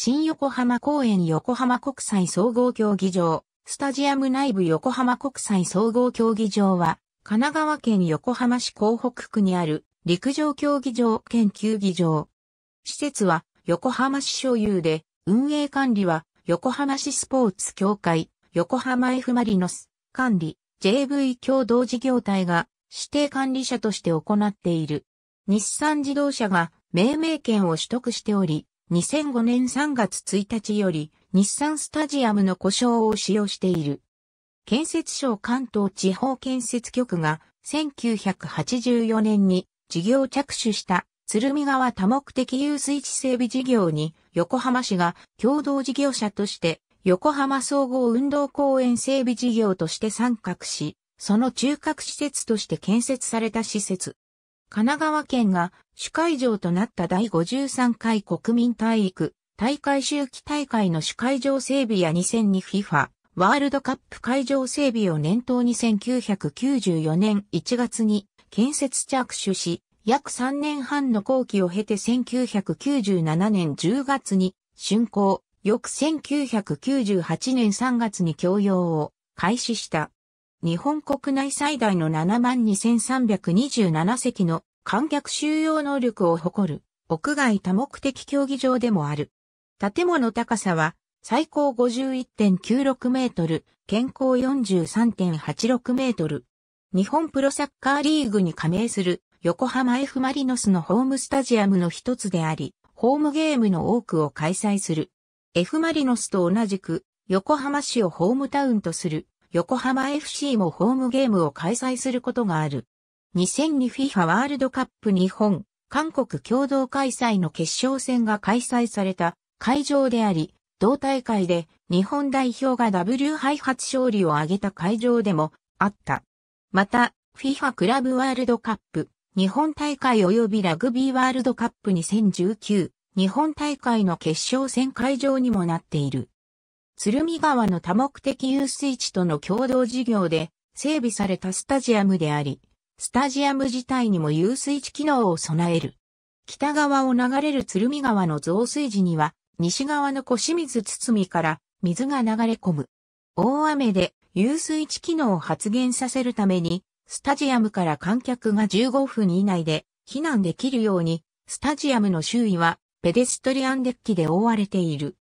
新横浜公園横浜国際総合競技場、スタジアム内部横浜国際総合競技場は、神奈川県横浜市港北区にある陸上競技場兼球技場。施設は横浜市所有で、運営管理は横浜市スポーツ協会、横浜 F マリノス、管理、JV 共同事業体が指定管理者として行っている。日産自動車が命名権を取得しており、2005年3月1日より日産スタジアムの故障を使用している。建設省関東地方建設局が1984年に事業着手した鶴見川多目的遊水地整備事業に横浜市が共同事業者として横浜総合運動公園整備事業として参画し、その中核施設として建設された施設。神奈川県が主会場となった第53回国民体育大会周期大会の主会場整備や 2002FIFA ワールドカップ会場整備を念頭に1994年1月に建設着手し、約3年半の後期を経て1997年10月に竣工、翌1998年3月に供用を開始した。日本国内最大の7万2327席の観客収容能力を誇る屋外多目的競技場でもある。建物高さは最高51.96メートル、健康43.86メートル。日本プロサッカーリーグに加盟する横浜 F マリノスのホームスタジアムの一つであり、ホームゲームの多くを開催する。F マリノスと同じく横浜市をホームタウンとする横浜 FC もホームゲームを開催することがある。2002FIFA ワールドカップ日本、韓国共同開催の決勝戦が開催された会場であり、同大会で日本代表が W 配発勝利を挙げた会場でもあった。また、FIFA クラブワールドカップ、日本大会及びラグビーワールドカップ2019、日本大会の決勝戦会場にもなっている。鶴見川の多目的遊水地との共同事業で整備されたスタジアムであり、スタジアム自体にも遊水地機能を備える。北側を流れる鶴見川の増水時には、西側の小清水堤から水が流れ込む。大雨で遊水地機能を発現させるために、スタジアムから観客が15分以内で避難できるように、スタジアムの周囲はペデストリアンデッキで覆われている。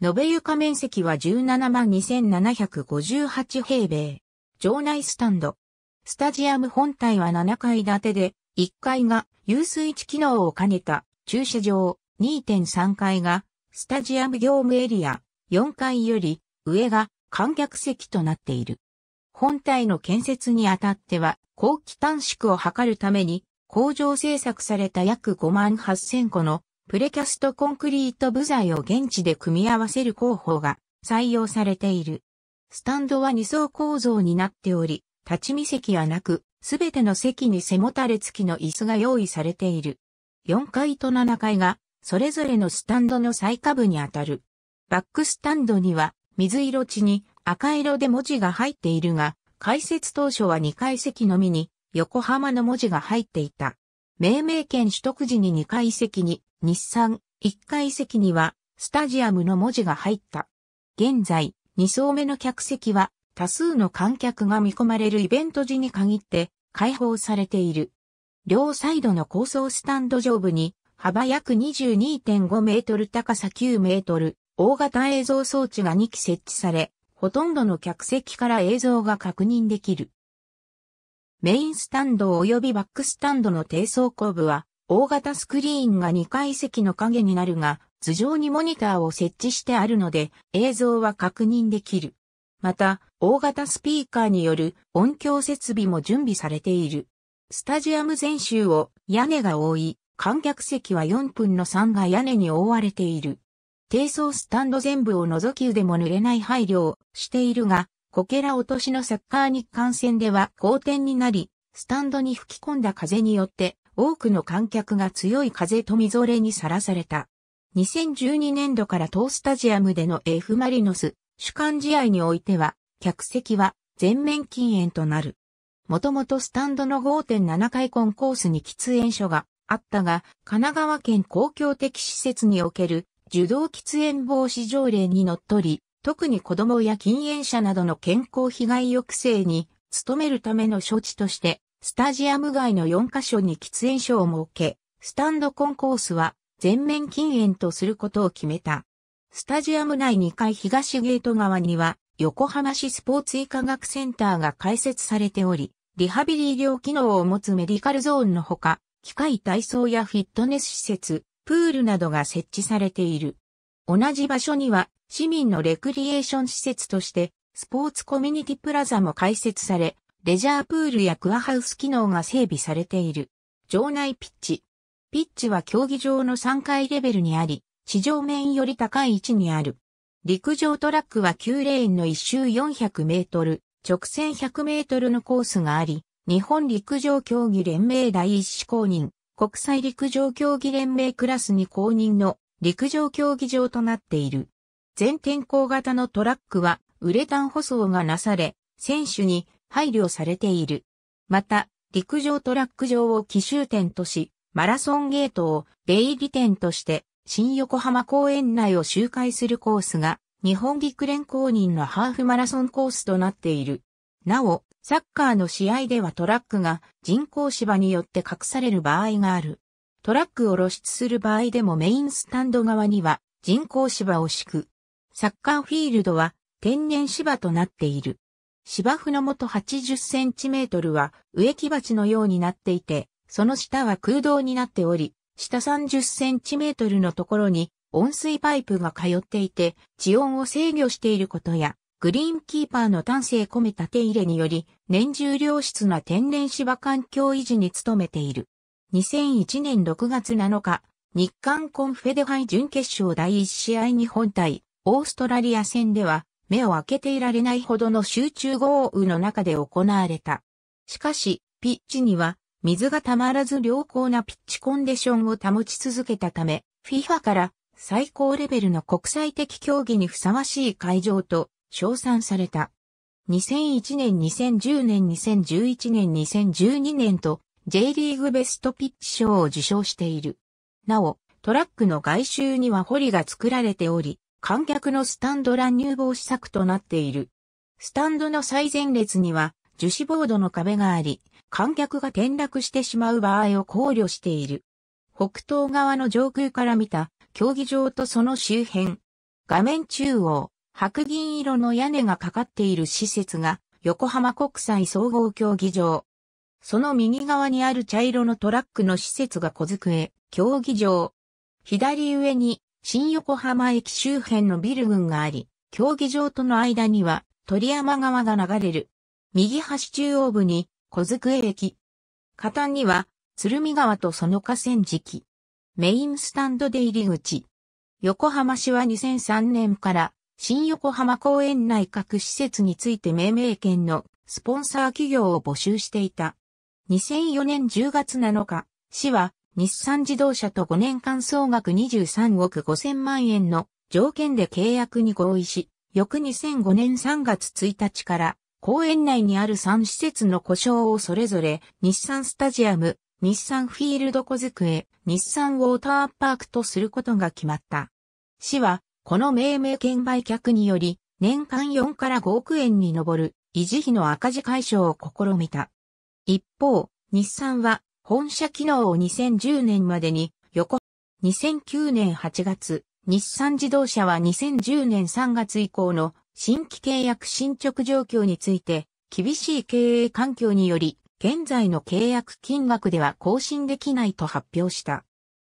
延べ床面積は17万2758平米。場内スタンド、スタジアム本体は7階建てで、1階が遊水地機能を兼ねた駐車場、2.3階がスタジアム業務エリア、4階より上が観客席となっている。本体の建設にあたっては、後期短縮を図るために、工場制作された約5万8000個のプレキャストコンクリート部材を現地で組み合わせる工法が採用されている。スタンドは2層構造になっており、立ち見席はなく、すべての席に背もたれ付きの椅子が用意されている。4階と7階が、それぞれのスタンドの最下部にあたる。バックスタンドには、水色地に赤色で文字が入っているが、開設当初は2階席のみに、横浜の文字が入っていた。命名権取得時に2階席に、日産、1階席には、スタジアムの文字が入った。現在、2層目の客席は、多数の観客が見込まれるイベント時に限って開放されている。両サイドの高層スタンド上部に幅約22.5メートル高さ9メートル、大型映像装置が2機設置され、ほとんどの客席から映像が確認できる。メインスタンド及びバックスタンドの低層後部は、大型スクリーンが2階席の影になるが、頭上にモニターを設置してあるので、映像は確認できる。また、大型スピーカーによる音響設備も準備されている。スタジアム全周を屋根が覆い、観客席は4分の3が屋根に覆われている。低層スタンド全部を除き腕も濡れない配慮をしているが、こけら落としのサッカー日韓戦では好転になり、スタンドに吹き込んだ風によって多くの観客が強い風とみぞれにさらされた。2012年度から東スタジアムでの F マリノス主観試合においては、客席は全面禁煙となる。もともとスタンドの5.7階コンコースに喫煙所があったが、神奈川県公共的施設における受動喫煙防止条例にのっとり、特に子供や禁煙者などの健康被害抑制に努めるための処置として、スタジアム外の4カ所に喫煙所を設け、スタンドコンコースは全面禁煙とすることを決めた。スタジアム内2階東ゲート側には、横浜市スポーツ医科学センターが開設されており、リハビリ医療機能を持つメディカルゾーンのほか、機械体操やフィットネス施設、プールなどが設置されている。同じ場所には、市民のレクリエーション施設として、スポーツコミュニティプラザも開設され、レジャープールやクアハウス機能が整備されている。場内ピッチ。ピッチは競技場の3階レベルにあり、地上面より高い位置にある。陸上トラックは9レーンの1周400メートル、直線100メートルのコースがあり、日本陸上競技連盟第一子公認、国際陸上競技連盟クラスに公認の陸上競技場となっている。全天候型のトラックはウレタン舗装がなされ、選手に配慮されている。また、陸上トラック場を奇襲点とし、マラソンゲートを出入り点として新横浜公園内を周回するコースが、日本陸連公認のハーフマラソンコースとなっている。なお、サッカーの試合ではトラックが人工芝によって隠される場合がある。トラックを露出する場合でもメインスタンド側には人工芝を敷く。サッカーフィールドは天然芝となっている。芝生のと80センチメートルは植木鉢のようになっていて、その下は空洞になっており、下30センチメートルのところに温水パイプが通っていて、地温を制御していることや、グリーンキーパーの丹精込めた手入れにより、年中良質な天然芝環境維持に努めている。2001年6月7日、日韓コンフェデハイ準決勝第1試合日本対オーストラリア戦では、目を開けていられないほどの集中豪雨の中で行われた。しかし、ピッチには水がたまらず良好なピッチコンディションを保ち続けたため、FIFA から最高レベルの国際的競技にふさわしい会場と称賛された。2001年、2010年、2011年、2012年と J リーグベストピッチ賞を受賞している。なお、トラックの外周には堀が作られており、観客のスタンド乱入防止策となっている。スタンドの最前列には樹脂ボードの壁があり、観客が転落してしまう場合を考慮している。北東側の上空から見た競技場とその周辺。画面中央、白銀色の屋根がかかっている施設が横浜国際総合競技場。その右側にある茶色のトラックの施設が小机、競技場。左上に新横浜駅周辺のビル群があり、競技場との間には鳥山川が流れる。右端中央部に小机駅。下端には鶴見川とその河川敷。メインスタンドで入り口。横浜市は2003年から新横浜公園内各施設について命名権のスポンサー企業を募集していた。2004年10月7日、市は日産自動車と5年間総額23億5000万円の条件で契約に合意し、翌2005年3月1日から公園内にある3施設の故障をそれぞれ、日産スタジアム、日産フィールド小机、日産ウォーターパークとすることが決まった。市は、この命名権売却により、年間4から5億円に上る維持費の赤字解消を試みた。一方、日産は本社機能を2010年までに横、2009年8月、日産自動車は2010年3月以降の新規契約進捗状況について、厳しい経営環境により、現在の契約金額では更新できないと発表した。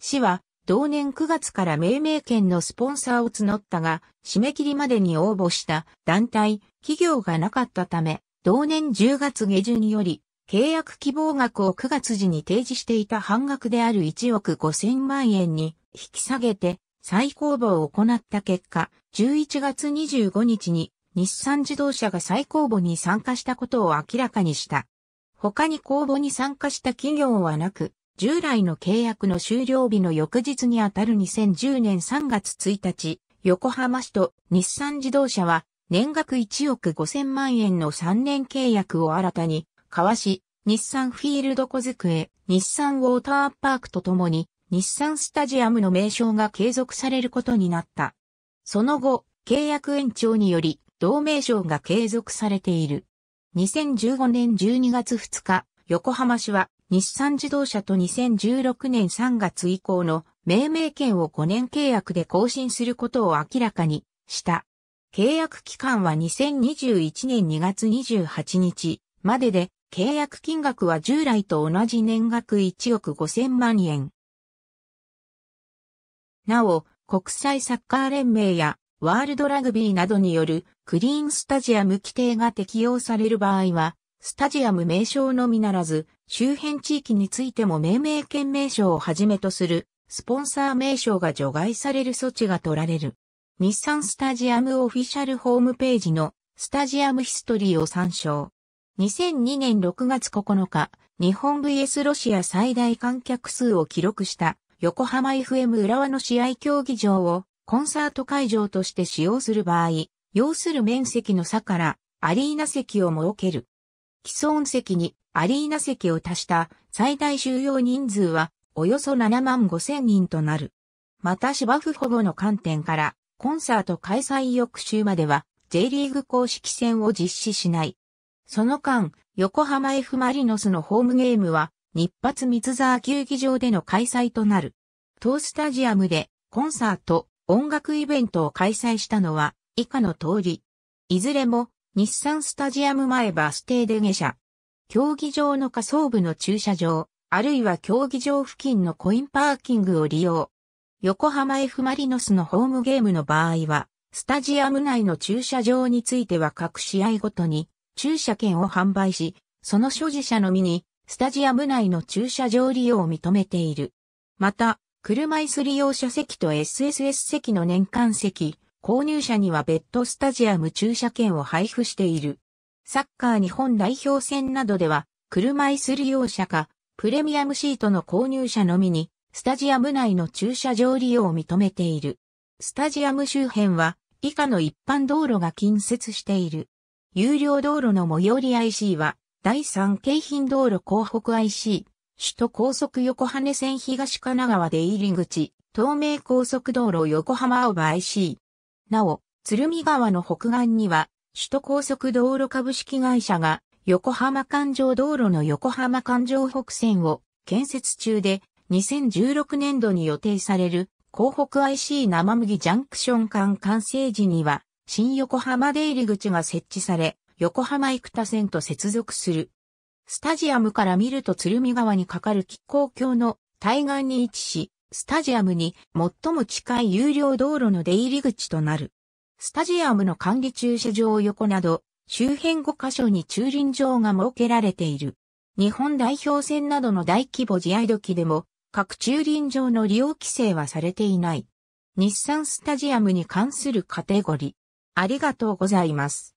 市は、同年9月から命名権のスポンサーを募ったが、締め切りまでに応募した団体、企業がなかったため、同年10月下旬により、契約希望額を9月時に提示していた半額である1億5000万円に引き下げて、再公募を行った結果、11月25日に日産自動車が再公募に参加したことを明らかにした。他に公募に参加した企業はなく、従来の契約の終了日の翌日にあたる2010年3月1日、横浜市と日産自動車は年額1億5000万円の3年契約を新たに、交わし、日産フィールド小机、日産ウォーターパークとともに、日産スタジアムの名称が継続されることになった。その後、契約延長により、同名称が継続されている。2015年12月2日、横浜市は日産自動車と2016年3月以降の命名権を5年契約で更新することを明らかにした。契約期間は2021年2月28日までで契約金額は従来と同じ年額1億5000万円。なお、国際サッカー連盟やワールドラグビーなどによるクリーンスタジアム規定が適用される場合は、スタジアム名称のみならず、周辺地域についても命名権名称をはじめとするスポンサー名称が除外される措置が取られる。日産スタジアムオフィシャルホームページのスタジアムヒストリーを参照。2002年6月9日、日本 VS ロシア最大観客数を記録した横浜 FM 浦和の試合競技場をコンサート会場として使用する場合、要する面積の差からアリーナ席を設ける。既存席にアリーナ席を足した最大収容人数はおよそ7万5千人となる。また芝生保護の観点からコンサート開催翌週までは J リーグ公式戦を実施しない。その間、横浜 F マリノスのホームゲームは日発三沢球技場での開催となる。当スタジアムでコンサート、音楽イベントを開催したのは以下の通り。いずれも日産スタジアム前バス停で下車。競技場の下層部の駐車場、あるいは競技場付近のコインパーキングを利用。横浜 F マリノスのホームゲームの場合は、スタジアム内の駐車場については各試合ごとに駐車券を販売し、その所持者のみにスタジアム内の駐車場利用を認めている。また、車椅子利用者席と SSS 席の年間席、購入者には別途スタジアム駐車券を配布している。サッカー日本代表戦などでは、車椅子利用者か、プレミアムシートの購入者のみに、スタジアム内の駐車場利用を認めている。スタジアム周辺は、以下の一般道路が近接している。有料道路の最寄り IC は、第3京浜道路港北 IC、首都高速横羽線東神奈川出入り口、東名高速道路横浜青葉 IC。なお、鶴見川の北岸には、首都高速道路株式会社が、横浜環状道路の横浜環状北線を建設中で、2016年度に予定される、港北 IC 生麦ジャンクション間完成時には、新横浜出入り口が設置され、横浜生田線と接続する。スタジアムから見ると鶴見川に架かる亀甲橋の対岸に位置し、スタジアムに最も近い有料道路の出入り口となる。スタジアムの管理駐車場横など、周辺5カ所に駐輪場が設けられている。日本代表戦などの大規模試合時でも、各駐輪場の利用規制はされていない。日産スタジアムに関するカテゴリー。ありがとうございます。